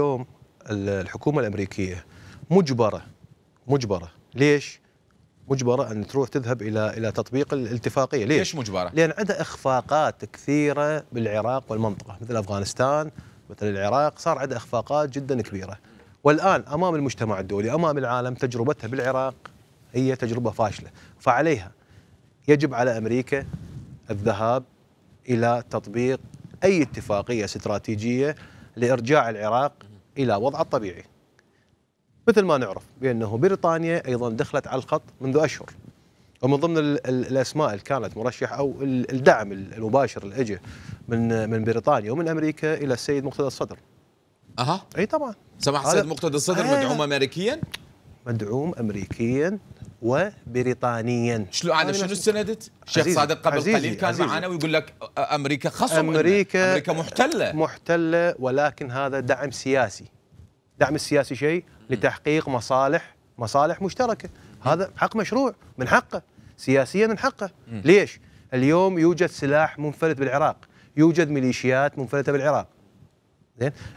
اليوم الحكومة الأمريكية مجبرة مجبرة ليش؟ مجبرة أن تروح تذهب إلى إلى تطبيق الاتفاقية ليش؟ ليش مجبرة؟ لأن عندها إخفاقات كثيرة بالعراق والمنطقة مثل أفغانستان مثل العراق صار عندها إخفاقات جدا كبيرة والآن أمام المجتمع الدولي أمام العالم تجربتها بالعراق هي تجربة فاشلة فعليها يجب على أمريكا الذهاب إلى تطبيق أي اتفاقية استراتيجية لارجاع العراق الى وضعه الطبيعي. مثل ما نعرف بانه بريطانيا ايضا دخلت على الخط منذ اشهر. ومن ضمن الاسماء اللي كانت مرشحه او الدعم المباشر اللي اجى من من بريطانيا ومن امريكا الى السيد مقتدى الصدر. اها اي طبعا سماحه السيد مقتدى الصدر آه. مدعوم امريكيا؟ مدعوم امريكيا وبريطانيا شلو على شنو استندت؟ الشيخ صادق قبل عزيزي قليل كان عزيزي معنا ويقول لك امريكا خصم امريكا امريكا محتله محتله ولكن هذا دعم سياسي الدعم السياسي شيء لتحقيق مصالح مصالح مشتركه هذا حق مشروع من حقه سياسيا من حقه ليش؟ اليوم يوجد سلاح منفلت بالعراق يوجد ميليشيات منفلته بالعراق زين